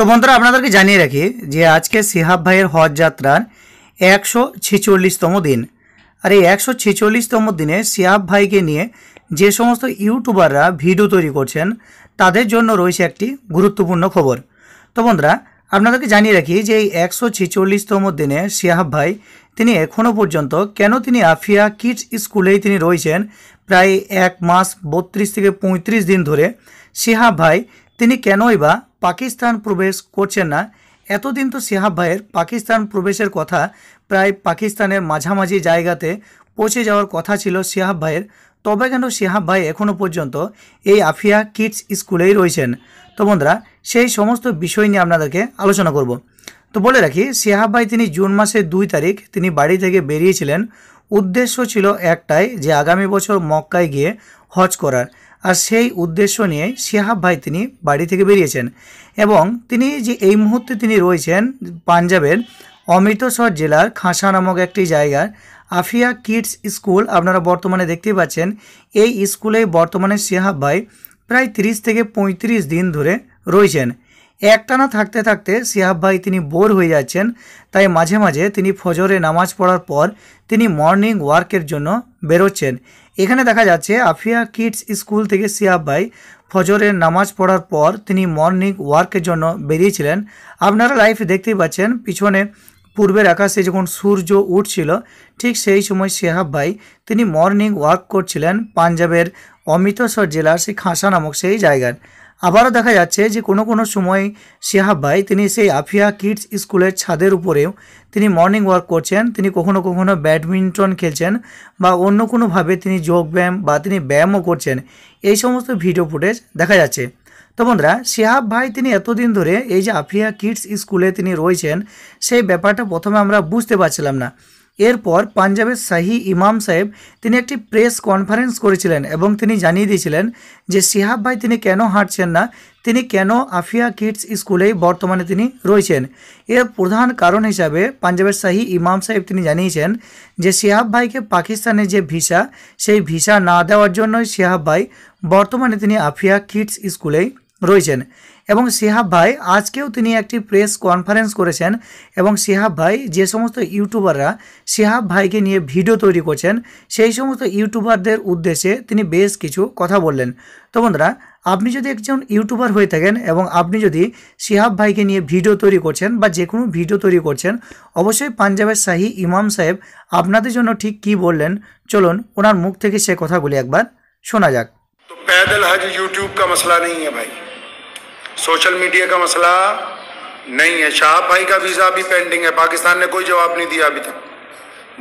তো বন্ধুরা আপনাদেরকে জানিয়ে রাখি যে আজকে সিহাব ভাইয়ের হজ যাত্রার একশো ছেচল্লিশতম দিন আর এই একশো ছেচল্লিশতম দিনে সিহাব ভাইকে নিয়ে যে সমস্ত ইউটিউবাররা ভিডিও তৈরি করছেন তাদের জন্য রয়েছে একটি গুরুত্বপূর্ণ খবর তো বন্ধুরা আপনাদেরকে জানিয়ে রাখি যে এই একশো ছেচল্লিশতম দিনে সিহাব ভাই তিনি এখনও পর্যন্ত কেন তিনি আফিয়া কিডস স্কুলেই তিনি রয়েছেন প্রায় এক মাস বত্রিশ থেকে পঁয়ত্রিশ দিন ধরে সিহাব ভাই তিনি কেনই বা পাকিস্তান প্রবেশ করছেন না এতদিন তো সিহাব ভাইয়ের পাকিস্তান প্রবেশের কথা প্রায় পাকিস্তানের মাঝামাঝি জায়গাতে পৌঁছে যাওয়ার কথা ছিল সিহাব ভাইয়ের তবে কেন সিহাব ভাই এখনও পর্যন্ত এই আফিয়া কিডস স্কুলেই রয়েছেন তো বন্ধুরা সেই সমস্ত বিষয় নিয়ে আপনাদেরকে আলোচনা করব তো বলে রাখি সিহাব ভাই তিনি জুন মাসের দুই তারিখ তিনি বাড়ি থেকে বেরিয়েছিলেন উদ্দেশ্য ছিল একটাই যে আগামী বছর মক্কায় গিয়ে হজ করার আর সেই উদ্দেশ্য নিয়ে শেহাব ভাই তিনি বাড়ি থেকে বেরিয়েছেন এবং তিনি যে এই মুহূর্তে তিনি রয়েছেন পাঞ্জাবের অমৃতসর জেলার খাঁসা নামক একটি জায়গার আফিয়া কিডস স্কুল আপনারা বর্তমানে দেখতে পাচ্ছেন এই স্কুলে বর্তমানে শেহাব ভাই প্রায় ৩০ থেকে ৩৫ দিন ধরে রয়েছেন একটানা থাকতে থাকতে সিহাব ভাই তিনি বোর হয়ে যাচ্ছেন তাই মাঝে মাঝে তিনি ফজরে নামাজ পড়ার পর তিনি মর্নিং ওয়ার্কের জন্য বেরোচ্ছেন এখানে দেখা যাচ্ছে আফিয়া কিডস স্কুল থেকে সিহাব ভাই ফজরের নামাজ পড়ার পর তিনি মর্নিং ওয়ার্কের জন্য বেরিয়েছিলেন আপনারা লাইফ দেখতেই পাচ্ছেন পিছনে পূর্বের আকাশে যখন সূর্য উঠছিল ঠিক সেই সময় শেহাব ভাই তিনি মর্নিং ওয়ার্ক করছিলেন পাঞ্জাবের অমৃতসর জেলার সেই খাঁসা নামক সেই জায়গার আবারও দেখা যাচ্ছে যে কোনো কোনো সময় শেহাব ভাই তিনি সেই আফিয়া কিডস স্কুলের ছাদের উপরেও তিনি মর্নিং ওয়াক করছেন তিনি কখনো কখনো ব্যাডমিন্টন খেলছেন বা অন্য কোনোভাবে তিনি যোগব্যায়াম বা তিনি ব্যায়ামও করছেন এই সমস্ত ভিডিও ফুটেজ দেখা যাচ্ছে তো বন্ধুরা শেহাব ভাই তিনি এতদিন ধরে এই যে আফিয়া কিডস স্কুলে তিনি রয়েছেন সেই ব্যাপারটা প্রথমে আমরা বুঝতে পারছিলাম না এরপর পাঞ্জাবের শাহি ইমাম সাহেব তিনি একটি প্রেস কনফারেন্স করেছিলেন এবং তিনি জানিয়ে দিয়েছিলেন যে সিহাব ভাই তিনি কেন হাঁটছেন না তিনি কেন আফিয়া কিডস স্কুলেই বর্তমানে তিনি রয়েছেন এর প্রধান কারণ হিসাবে পাঞ্জাবের শাহী ইমাম সাহেব তিনি জানিয়েছেন যে সিহাব ভাইকে পাকিস্তানে যে ভিসা সেই ভিসা না দেওয়ার জন্যই সিহাব ভাই বর্তমানে তিনি আফিয়া কিডস স্কুলেই রয়েছেন এবং শেহাব ভাই আজকেও তিনি একটি প্রেস কনফারেন্স করেছেন এবং শেহাব ভাই যে সমস্ত ইউটিউবাররা শেহাব ভাইকে নিয়ে ভিডিও তৈরি করছেন সেই সমস্ত ইউটিউবারদের উদ্দেশ্যে তিনি বেশ কিছু কথা বললেন তো বন্ধুরা আপনি যদি একজন ইউটিউবার হয়ে থাকেন এবং আপনি যদি শেহাব ভাইকে নিয়ে ভিডিও তৈরি করছেন বা যে কোনো ভিডিও তৈরি করছেন অবশ্যই পাঞ্জাবের শাহি ইমাম সাহেব আপনাদের জন্য ঠিক কি বললেন চলুন ওনার মুখ থেকে সে কথাগুলি একবার শোনা যাক তো पैदल हज यूट्यूब का मसला नहीं सोशल मीडिया का मसला नहीं है शाह भाई का वीज़ा भी पेंडिंग है पाकिस्तान ने कोई जवाब नहीं दिया अभी तक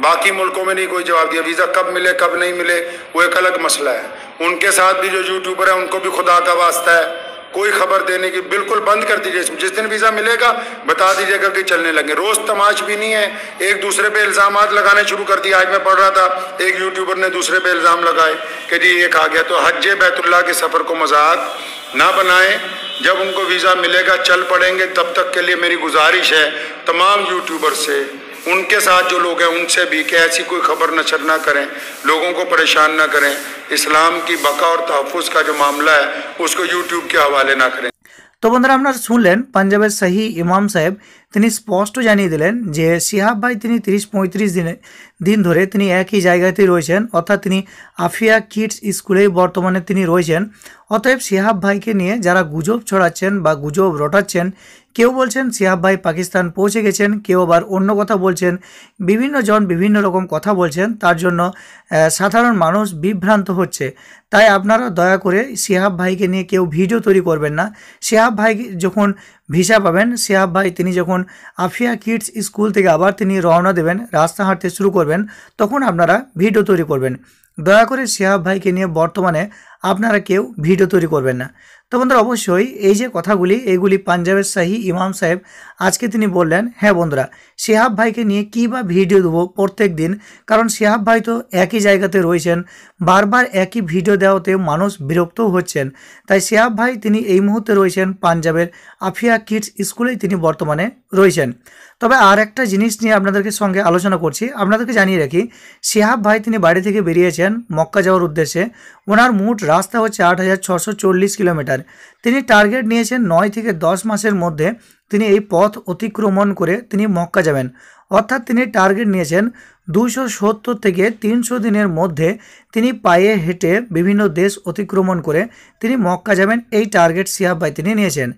बाकी मुल्कों में नहीं कोई जवाब दिया वीज़ा कब मिले कब नहीं मिले वो एक अलग मसला है उनके साथ भी जो यूट्यूबर है उनको भी खुदा का वास्ता है कोई खबर देने की बिल्कुल बंद कर दीजिए जिस दिन वीज़ा मिलेगा बता दीजिएगा कि चलने लगे रोज़ तमाश भी नहीं है एक दूसरे पे इल्ज़ाम लगाने शुरू कर दिए आज मैं पढ़ रहा था एक यूट्यूबर ने दूसरे पे इल्ज़ाम लगाए कि जी एक आ गया तो हज बैतुल्ला के सफ़र को मजाक ना बनाएं जब उनको वीज़ा मिलेगा चल पड़ेंगे तब तक के लिए मेरी गुजारिश है तमाम यूट्यूबर से उनके साथ जो लोग हैं उनसे भी कि ऐसी कोई खबर नशर ना करें लोगों को परेशान ना करें इस्लाम की बका और तहफ़ का जो मामला है उसको यूट्यूब के हवाले ना करें तो বন্ধুরা अपना শুনলেন পাঞ্জাবের শাহি ইমাম সাহেব তিনি স্পষ্ট জানিয়ে দিলেন যে সিহাব ভাই তিনি তিরিশ পঁয়ত্রিশ দিনে দিন ধরে তিনি একই জায়গাতেই রয়েছেন অর্থাৎ তিনি আফিয়া কিডস স্কুলেই বর্তমানে তিনি অতএব সিহাব ভাইকে নিয়ে যারা গুজব ছড়াচ্ছেন বা গুজব রটাচ্ছেন কেউ বলছেন সিহাব ভাই পাকিস্তান পৌঁছে গেছেন কেউ আবার অন্য কথা বলছেন বিভিন্ন জন বিভিন্ন রকম কথা বলছেন তার জন্য সাধারণ মানুষ বিভ্রান্ত হচ্ছে তাই আপনারা দয়া করে সিহাব ভাইকে নিয়ে কেউ ভিডিও তৈরি করবেন না সিহাব ভাই যখন ভিসা পাবেন সিহাব ভাই তিনি যখন আফিয়া কিডস স্কুল থেকে আবার তিনি রওনা দেবেন রাস্তা হাঁটতে শুরু করবেন তখন আপনারা ভিডিও তৈরি করবেন দয়া করে সিহাব ভাইকে নিয়ে বর্তমানে আপনারা কেউ ভিডিও তৈরি করবেন না তো বন্ধুরা অবশ্যই এই যে কথাগুলি এইগুলি পাঞ্জাবের শাহী ইমাম সাহেব আজকে তিনি বললেন হ্যাঁ বন্ধুরা শেহাব ভাইকে নিয়ে কী বা ভিডিও দেবো প্রত্যেক দিন কারণ শেহাব ভাই তো একই জায়গাতে রয়েছেন বারবার একই ভিডিও দেওয়াতে মানুষ বিরক্তও হচ্ছেন তাই শেহাব ভাই তিনি এই মুহূর্তে রয়েছেন পাঞ্জাবের আফিয়া কিডস স্কুলেই তিনি বর্তমানে রয়েছেন তবে আর একটা জিনিস নিয়ে আপনাদেরকে সঙ্গে আলোচনা করছি আপনাদেরকে জানিয়ে রাখি শেহাব ভাই তিনি বাড়ি থেকে বেরিয়েছেন মক্কা যাওয়ার উদ্দেশ্যে ওনার মুড রাস্তা হচ্ছে আট হাজার ছশো চল্লিশ কিলোমিটার তিনি টার্গেট নিয়েছেন নয় থেকে দশ মাসের মধ্যে তিনি এই পথ অতিক্রমণ করে তিনি মক্কা যাবেন অর্থাৎ তিনি টার্গেট নিয়েছেন দুশো সত্তর থেকে তিনশো দিনের মধ্যে তিনি পায়ে হেঁটে বিভিন্ন দেশ অতিক্রমণ করে তিনি মক্কা যাবেন এই টার্গেট সিহাব ভাই তিনি নিয়েছেন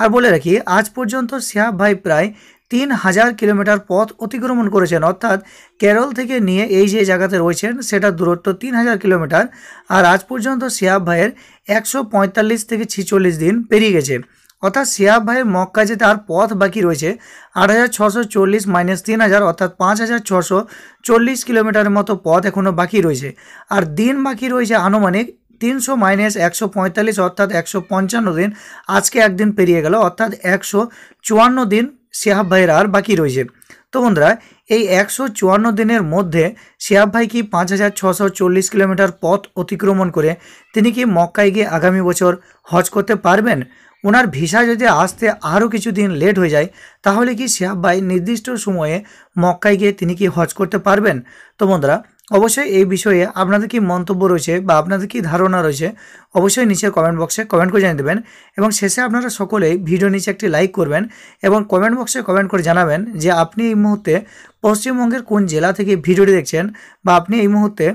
আর বলে রাখি আজ পর্যন্ত সিহাব ভাই প্রায় তিন হাজার কিলোমিটার পথ অতিক্রমণ করেছেন অর্থাৎ কেরল থেকে নিয়ে এই যে জায়গাতে রয়েছেন সেটা দূরত্ব তিন হাজার কিলোমিটার আর আজ পর্যন্ত সিয়াব ভাইয়ের একশো পঁয়তাল্লিশ থেকে ছিচল্লিশ দিন পেরিয়ে গেছে অর্থাৎ সিয়াব ভাইয়ের মক্কা যেতে আর পথ বাকি রয়েছে আট হাজার ছশো চল্লিশ মাইনাস তিন হাজার অর্থাৎ পাঁচ হাজার ছশো চল্লিশ কিলোমিটারের মতো পথ এখনও বাকি রয়েছে আর দিন বাকি রয়েছে আনুমানিক তিনশো মাইনাস একশো পঁয়তাল্লিশ অর্থাৎ একশো পঞ্চান্ন দিন আজকে একদিন পেরিয়ে গেল অর্থাৎ একশো চুয়ান্ন দিন শিহাব ভাইয়ের আর বাকি রয়েছে তো বন্ধুরা এই একশো চুয়ান্ন দিনের মধ্যে শিহাব ভাই কি পাঁচ হাজার ছশো চল্লিশ কিলোমিটার পথ অতিক্রমণ করে তিনি কি মক্কায় গিয়ে আগামী বছর হজ করতে পারবেন ওনার ভিসা যদি আসতে আরও কিছু দিন লেট হয়ে যায় তাহলে কি শিহাব ভাই নির্দিষ্ট সময়ে মক্কায় গিয়ে তিনি কি হজ করতে পারবেন তো বন্ধুরা অবশ্যই এই বিষয়ে আপনাদের কি মন্তব্য রয়েছে বা আপনাদের কি ধারণা রয়েছে অবশ্যই নিচে কমেন্ট বক্সে কমেন্ট করে জানিয়ে দেবেন এবং শেষে আপনারা সকলেই ভিডিও নিচে একটি লাইক করবেন এবং কমেন্ট বক্সে কমেন্ট করে জানাবেন যে আপনি এই মুহূর্তে পশ্চিমবঙ্গের কোন জেলা থেকে ভিডিওটি দেখছেন বা আপনি এই মুহূর্তে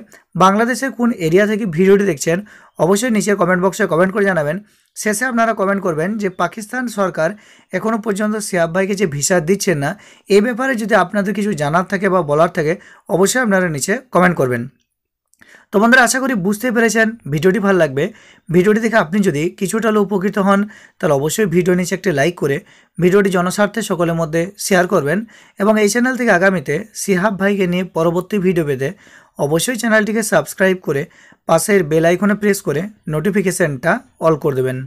বাংলাদেশের কোন এরিয়া থেকে ভিডিওটি দেখছেন অবশ্যই নিচে কমেন্ট বক্সে কমেন্ট করে জানাবেন শেষে আপনারা কমেন্ট করবেন যে পাকিস্তান সরকার এখনও পর্যন্ত সিয়াব ভাইকে যে ভিসা দিচ্ছেন না এই ব্যাপারে যদি আপনাদের কিছু জানার থাকে বা বলার থাকে অবশ্যই আপনারা নিচে কমেন্ট করবেন তো বন্ধুরা আশা করি বুঝতে পেরেছেন ভিডিওটি ভালো লাগবে ভিডিওটি দেখে আপনি যদি কিছুটা উপকৃত হন তাহলে অবশ্যই ভিডিও নিচে একটি লাইক করে ভিডিওটি জনস্বার্থে সকলের মধ্যে শেয়ার করবেন এবং এই চ্যানেল থেকে আগামীতে সিহাব ভাইকে নিয়ে পরবর্তী ভিডিও পেতে অবশ্যই চ্যানেলটিকে সাবস্ক্রাইব করে পাশের বেল আইকনে প্রেস করে নোটিফিকেশানটা অল করে দেবেন